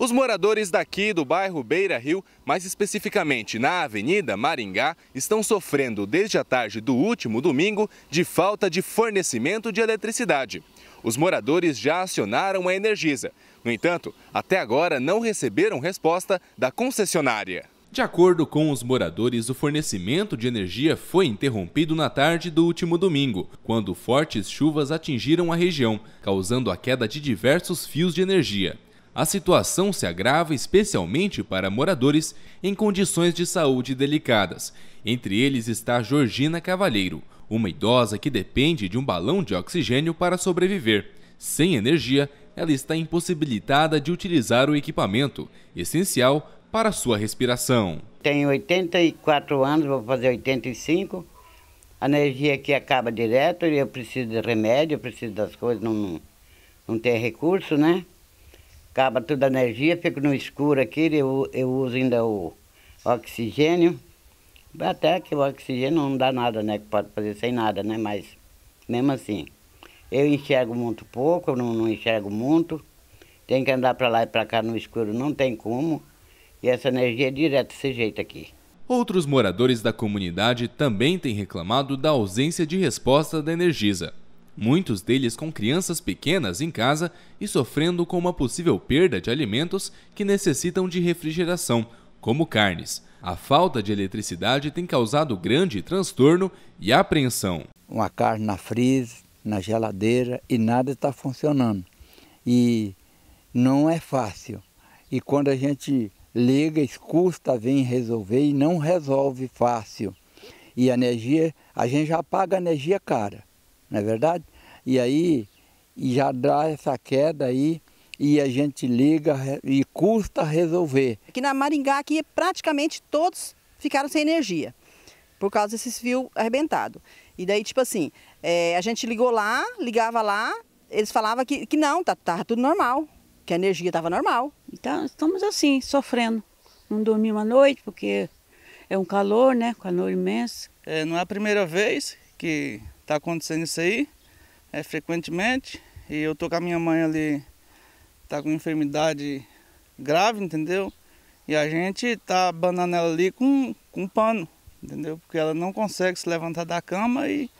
Os moradores daqui do bairro Beira Rio, mais especificamente na Avenida Maringá, estão sofrendo desde a tarde do último domingo de falta de fornecimento de eletricidade. Os moradores já acionaram a Energisa. No entanto, até agora não receberam resposta da concessionária. De acordo com os moradores, o fornecimento de energia foi interrompido na tarde do último domingo, quando fortes chuvas atingiram a região, causando a queda de diversos fios de energia. A situação se agrava especialmente para moradores em condições de saúde delicadas. Entre eles está Georgina Cavalheiro, uma idosa que depende de um balão de oxigênio para sobreviver. Sem energia, ela está impossibilitada de utilizar o equipamento, essencial para sua respiração. Tenho 84 anos, vou fazer 85. A energia aqui acaba direto e eu preciso de remédio, eu preciso das coisas, não, não tem recurso, né? acaba toda a energia, fico no escuro aqui, eu, eu uso ainda o oxigênio. Até que o oxigênio não dá nada, né? Que pode fazer sem nada, né? Mas mesmo assim, eu enxergo muito pouco, eu não, não enxergo muito. Tem que andar para lá e para cá no escuro, não tem como. E essa energia é direto desse jeito aqui. Outros moradores da comunidade também têm reclamado da ausência de resposta da Energisa muitos deles com crianças pequenas em casa e sofrendo com uma possível perda de alimentos que necessitam de refrigeração, como carnes. A falta de eletricidade tem causado grande transtorno e apreensão. Uma carne na freezer, na geladeira e nada está funcionando. E não é fácil. E quando a gente liga, escuta, vem resolver e não resolve fácil. E a energia, a gente já paga energia cara não é verdade? E aí já dá essa queda aí e a gente liga e custa resolver. Aqui na Maringá, aqui praticamente todos ficaram sem energia por causa desses fios arrebentados. E daí, tipo assim, é, a gente ligou lá, ligava lá, eles falavam que, que não, tá, tá tudo normal, que a energia estava normal. Então, estamos assim, sofrendo. Não dormimos à noite, porque é um calor, né? Calor imenso. É, não é a primeira vez que tá acontecendo isso aí, é frequentemente. E eu tô com a minha mãe ali, tá com enfermidade grave, entendeu? E a gente tá banando ela ali com, com um pano, entendeu? Porque ela não consegue se levantar da cama e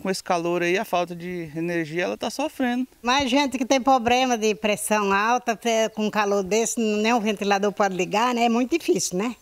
com esse calor aí, a falta de energia, ela tá sofrendo. Mas gente que tem problema de pressão alta, com calor desse, nem o ventilador pode ligar, né? É muito difícil, né?